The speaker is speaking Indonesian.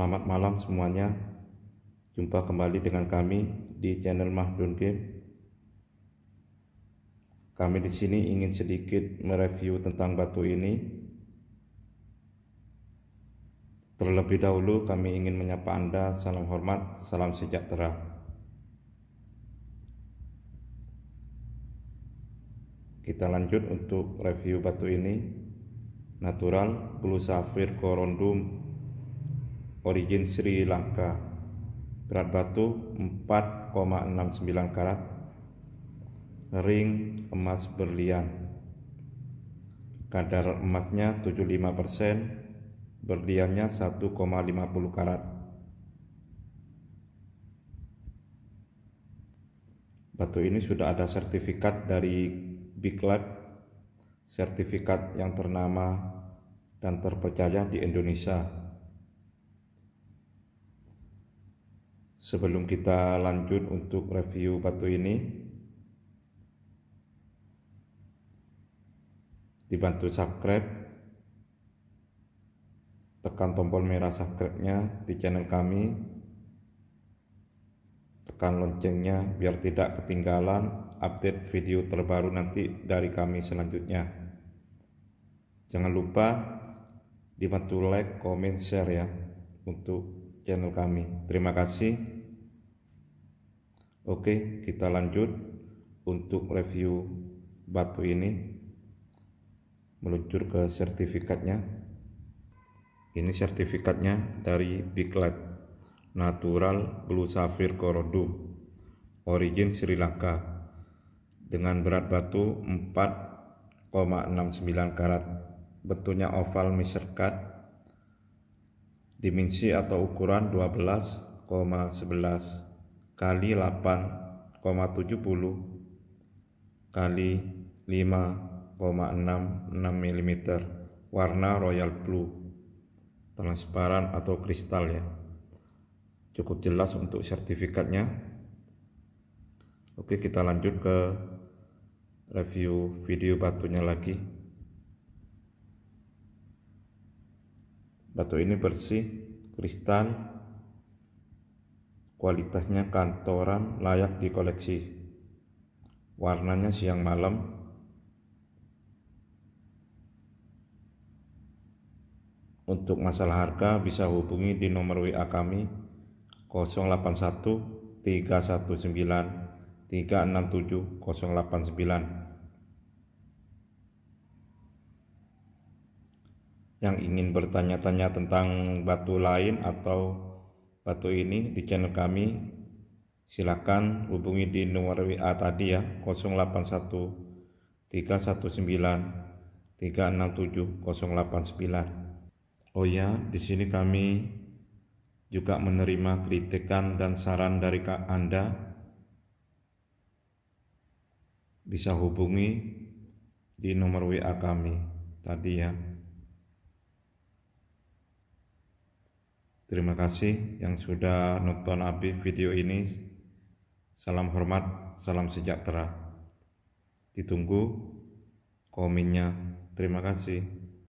Selamat malam semuanya. Jumpa kembali dengan kami di channel Mahdun Game. Kami di sini ingin sedikit mereview tentang batu ini. Terlebih dahulu kami ingin menyapa Anda salam hormat, salam sejahtera. Kita lanjut untuk review batu ini. Natural Blue Sapphire Corundum origin Sri Lanka berat batu 4,69 karat ring emas berlian kadar emasnya 75% berliannya 1,50 karat batu ini sudah ada sertifikat dari Big Lab sertifikat yang ternama dan terpercaya di Indonesia Sebelum kita lanjut untuk review batu ini, dibantu subscribe, tekan tombol merah subscribe-nya di channel kami, tekan loncengnya biar tidak ketinggalan update video terbaru nanti dari kami selanjutnya. Jangan lupa dibantu like, comment, share ya untuk channel kami. Terima kasih. Oke, kita lanjut untuk review batu ini meluncur ke sertifikatnya. Ini sertifikatnya dari Big Lab Natural Blue Sapphire Corundum origin Sri Lanka dengan berat batu 4,69 karat bentuknya oval miserkat dimensi atau ukuran 12,11 kali 8,70 kali 5,66 mm warna royal blue transparan atau kristal ya cukup jelas untuk sertifikatnya oke kita lanjut ke review video batunya lagi Batu ini bersih, kristal, kualitasnya kantoran, layak dikoleksi. Warnanya siang malam, Untuk masalah harga bisa hubungi di nomor WA kami 081 319 367 089. yang ingin bertanya-tanya tentang batu lain atau batu ini di channel kami silakan hubungi di nomor WA tadi ya 081 319 367 089 Oh ya, di sini kami juga menerima kritikan dan saran dari kak Anda bisa hubungi di nomor WA kami tadi ya Terima kasih yang sudah nonton Abi video ini. Salam hormat, salam sejahtera. Ditunggu komennya. Terima kasih.